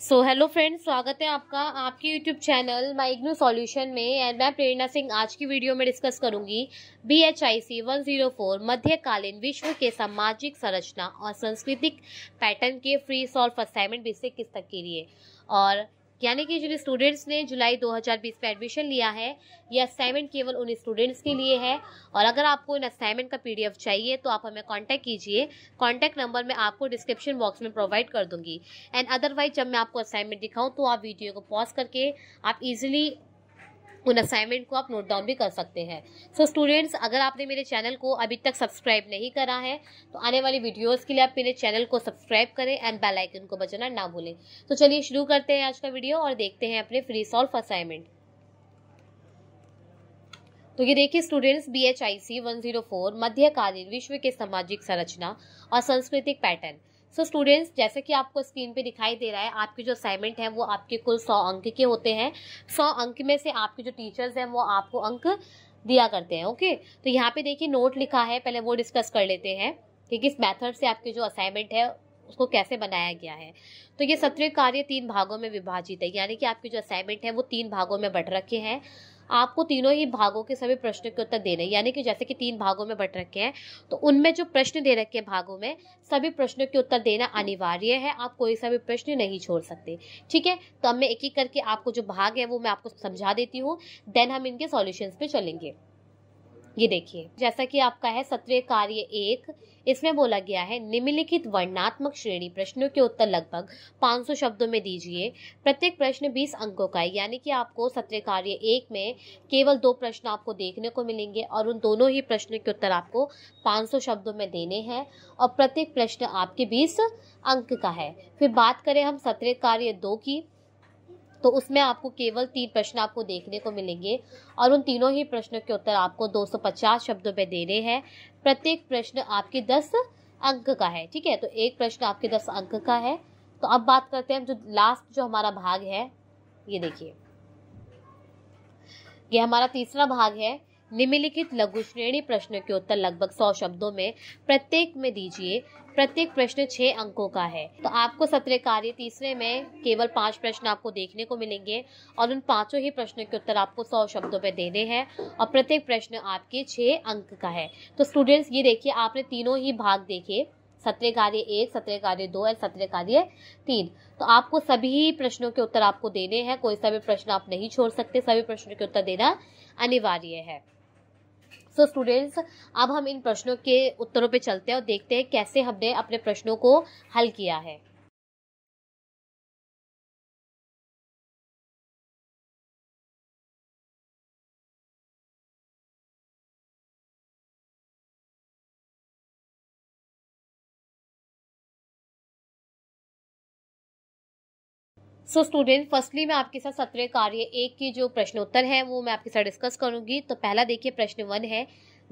so hello friends स्वागत है आपका आपके YouTube channel my IGNOU solution में एंड मैं प्रेरणा सिंह आज की वीडियो में डिस्कस करूंगी B H I C one zero four मध्यकालीन विश्व के सामाजिक संरचना और सांस्कृतिक पैटर्न के फ्री सॉल्व असाइनमेंट बेसिक तक के लिए और यानी कि जिन स्टूडेंट्स ने जुलाई 2020 में एडमिशन लिया है यह असाइनमेंट केवल उन स्टूडेंट्स के लिए है और अगर आपको इन असाइनमेंट का पीडीएफ चाहिए तो आप हमें कांटेक्ट कीजिए कांटेक्ट नंबर मैं आपको डिस्क्रिप्शन बॉक्स में प्रोवाइड कर दूंगी एंड अदरवाइज जब मैं आपको असाइनमेंट दिखाऊँ तो आप वीडियो को पॉज करके आप इजिली उन असाइनमेंट को आप नोट डाउन भी कर सकते हैं सो so, स्टूडेंट्स अगर आपने मेरे चैनल को अभी तक सब्सक्राइब नहीं करा है तो आने वाली वीडियोस के लिए आप मेरे चैनल को सब्सक्राइब करें एंड बेल आइकन को बजाना ना भूलें तो so, चलिए शुरू करते हैं आज का वीडियो और देखते हैं अपने फ्री सॉल्व असाइनमेंट तो ये देखिए students B H I C one zero four मध्यकालीन विश्व के सामाजिक संरचना और सांस्कृतिक पैटर्न सो so, स्टूडेंट्स जैसे कि आपको स्क्रीन पे दिखाई दे रहा है आपके जो असाइनमेंट है वो आपके कुल सौ अंक के होते हैं सौ अंक में से आपके जो टीचर्स हैं वो आपको अंक दिया करते हैं ओके तो यहाँ पे देखिए नोट लिखा है पहले वो डिस्कस कर लेते हैं कि किस मैथड से आपके जो असाइनमेंट है उसको कैसे बनाया गया है तो ये सत्र कार्य तीन भागों में विभाजित है यानी कि आपके जो असाइनमेंट है वो तीन भागों में बट रखे हैं आपको तीनों ही भागों के सभी प्रश्न के उत्तर देने यानी कि जैसे कि तीन भागों में बट रखे हैं तो उनमें जो प्रश्न दे रखे हैं भागों में सभी प्रश्नों के उत्तर देना अनिवार्य है आप कोई सा भी प्रश्न नहीं छोड़ सकते ठीक है तो अब मैं एक एक करके आपको जो भाग है वो मैं आपको समझा देती हूँ देन हम इनके सॉल्यूशंस पे चलेंगे ये देखिए जैसा कि आपका है सत्रह कार्य एक इसमें बोला गया है निम्नलिखित वर्णात्मक श्रेणी प्रश्नों के उत्तर लगभग 500 शब्दों में दीजिए प्रत्येक प्रश्न 20 अंकों का है यानी कि आपको सत्र कार्य एक में केवल दो प्रश्न आपको देखने को मिलेंगे और उन दोनों ही प्रश्नों के उत्तर आपको 500 शब्दों में देने हैं और प्रत्येक प्रश्न आपके 20 अंक का है फिर बात करें हम सत्र कार्य दो की तो उसमें आपको केवल तीन प्रश्न आपको देखने को मिलेंगे और उन तीनों ही प्रश्नों के उत्तर आपको 250 शब्दों में देने हैं प्रत्येक प्रश्न आपके 10 अंक का है ठीक है तो एक प्रश्न आपके 10 अंक का है तो अब बात करते हैं जो लास्ट जो हमारा भाग है ये देखिए ये हमारा तीसरा भाग है निम्नलिखित लघु श्रेणी प्रश्न के उत्तर लगभग सौ शब्दों में प्रत्येक में दीजिए प्रत्येक प्रश्न छह अंकों का है तो आपको सत्र कार्य तीसरे में केवल पांच प्रश्न आपको देखने को मिलेंगे और उन पांचों ही प्रश्नों के उत्तर आपको सौ शब्दों में देने हैं और प्रत्येक प्रश्न आपके छह अंक का है तो स्टूडेंट्स ये देखिए आपने तीनों ही भाग देखे सत्र कार्य एक सत्र कार्य दो और सत्र कार्य तीन तो आपको सभी प्रश्नों के उत्तर आपको देने हैं कोई सा भी प्रश्न आप नहीं छोड़ सकते सभी प्रश्नों के उत्तर देना अनिवार्य है सो so स्टूडेंट्स अब हम इन प्रश्नों के उत्तरों पे चलते हैं और देखते हैं कैसे हमने अपने प्रश्नों को हल किया है सो स्टूडेंट फर्स्टली मैं आपके साथ सत्रह कार्य एक के जो प्रश्नोत्तर है वो मैं आपके साथ डिस्कस करूंगी तो पहला देखिए प्रश्न वन है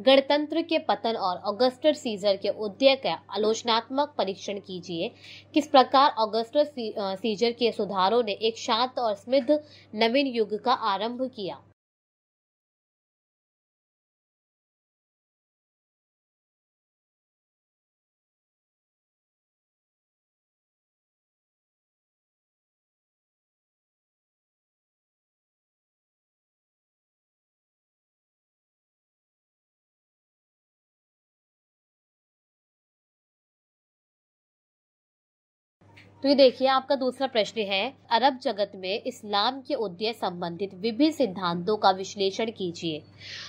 गणतंत्र के पतन और ऑगस्टर सीजर के उदय का आलोचनात्मक परीक्षण कीजिए किस प्रकार ऑगस्टर सीजर के सुधारों ने एक शांत और समृद्ध नवीन युग का आरंभ किया तो ये देखिए आपका दूसरा प्रश्न है अरब जगत में इस्लाम के उदय संबंधित विभिन्न सिद्धांतों का विश्लेषण कीजिए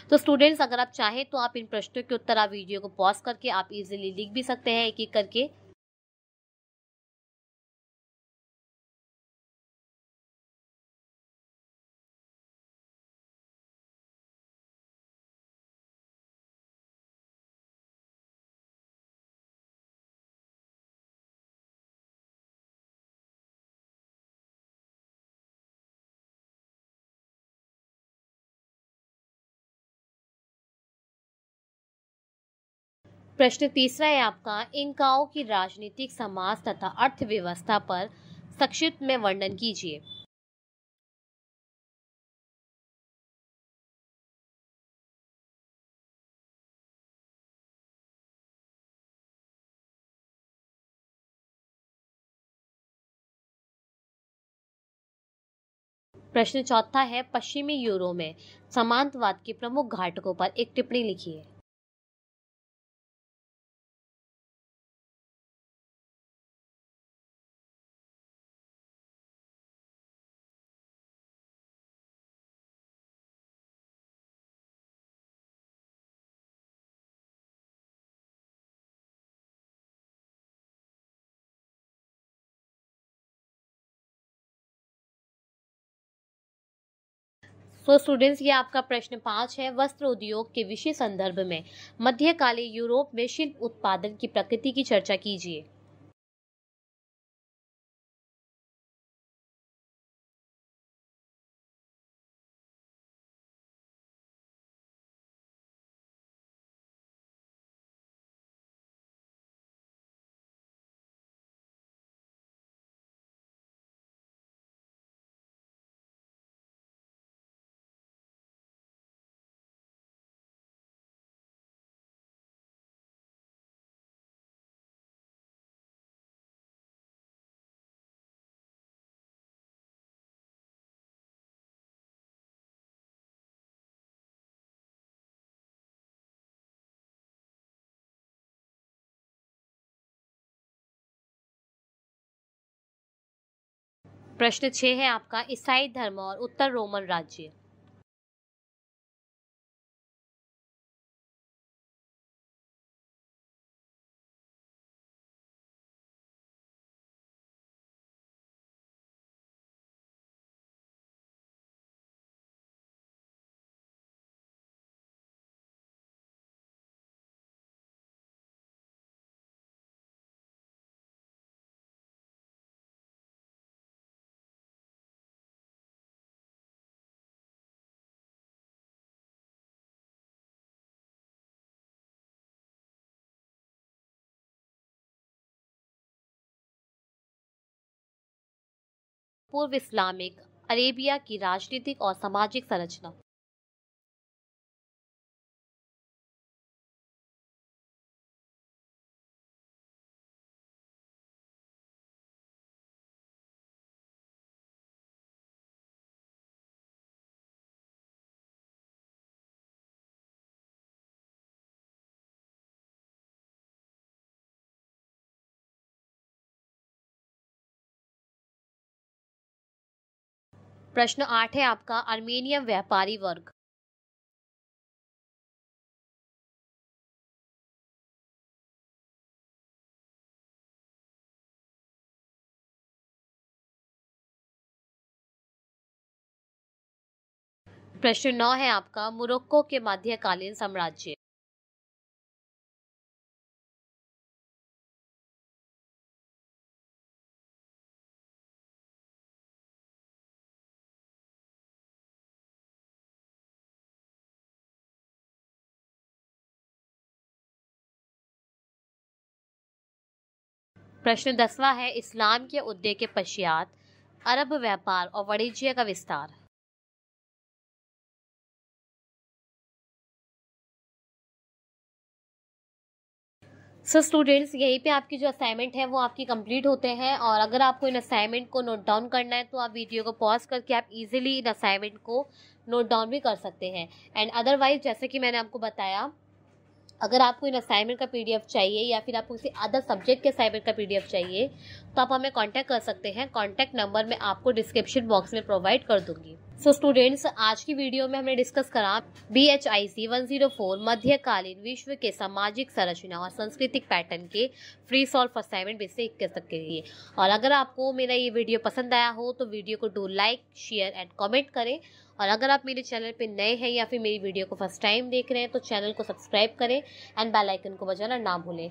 तो स्टूडेंट्स अगर आप चाहें तो आप इन प्रश्नों के उत्तर आप वीडियो को पॉज करके आप इजीली लिख भी सकते हैं एक एक करके प्रश्न तीसरा है आपका इंकाओं की राजनीतिक समाज तथा अर्थव्यवस्था पर संक्षिप्त में वर्णन कीजिए प्रश्न चौथा है पश्चिमी यूरो में समांतवाद के प्रमुख घाटकों पर एक टिप्पणी लिखिए सो स्टूडेंट्स ये आपका प्रश्न पाँच है वस्त्र उद्योग के विषय संदर्भ में मध्यकालीन यूरोप में शिल्प उत्पादन की प्रकृति की चर्चा कीजिए प्रश्न छह है आपका ईसाई धर्म और उत्तर रोमन राज्य पूर्व इस्लामिक अरेबिया की राजनीतिक और सामाजिक संरचना प्रश्न आठ है आपका आर्मेनियम व्यापारी वर्ग प्रश्न नौ है आपका मोरक्को के मध्यकालीन साम्राज्य प्रश्न दसवा है इस्लाम के उदय के पश्चात अरब व्यापार और वाणिज्य का विस्तार सर स्टूडेंट्स यहीं पे आपकी जो असाइनमेंट है वो आपकी कंप्लीट होते हैं और अगर आपको इन असाइनमेंट को नोट डाउन करना है तो आप वीडियो को पॉज करके आप इजीली इन असाइनमेंट को नोट डाउन भी कर सकते हैं एंड अदरवाइज जैसे कि मैंने आपको बताया अगर आपको इन असाइनमेंट का पीडीएफ चाहिए या फिर आपको किसी अदर सब्जेक्ट के असाइनमेंट का पीडीएफ चाहिए तो आप हमें कांटेक्ट कर सकते हैं कांटेक्ट नंबर मैं आपको डिस्क्रिप्शन बॉक्स में प्रोवाइड कर दूंगी सो स्टूडेंट्स आज की वीडियो में हमने डिस्कस करा B H I C one zero four मध्यकालीन विश्व के सामाजिक संरचना और सांस्कृतिक पैटर्न के फ्री सॉल्व असाइनमेंट बेस से इक्कीस तक के लिए और अगर आपको मेरा ये वीडियो पसंद आया हो तो वीडियो को do like share and comment करें और अगर आप मेरे चैनल पे नए हैं या फिर मेरी वीडियो को फर्स्ट टाइम देख रहे हैं तो चैनल को सब्सक्राइब करें एंड बेलाइकन को बजाना ना भूलें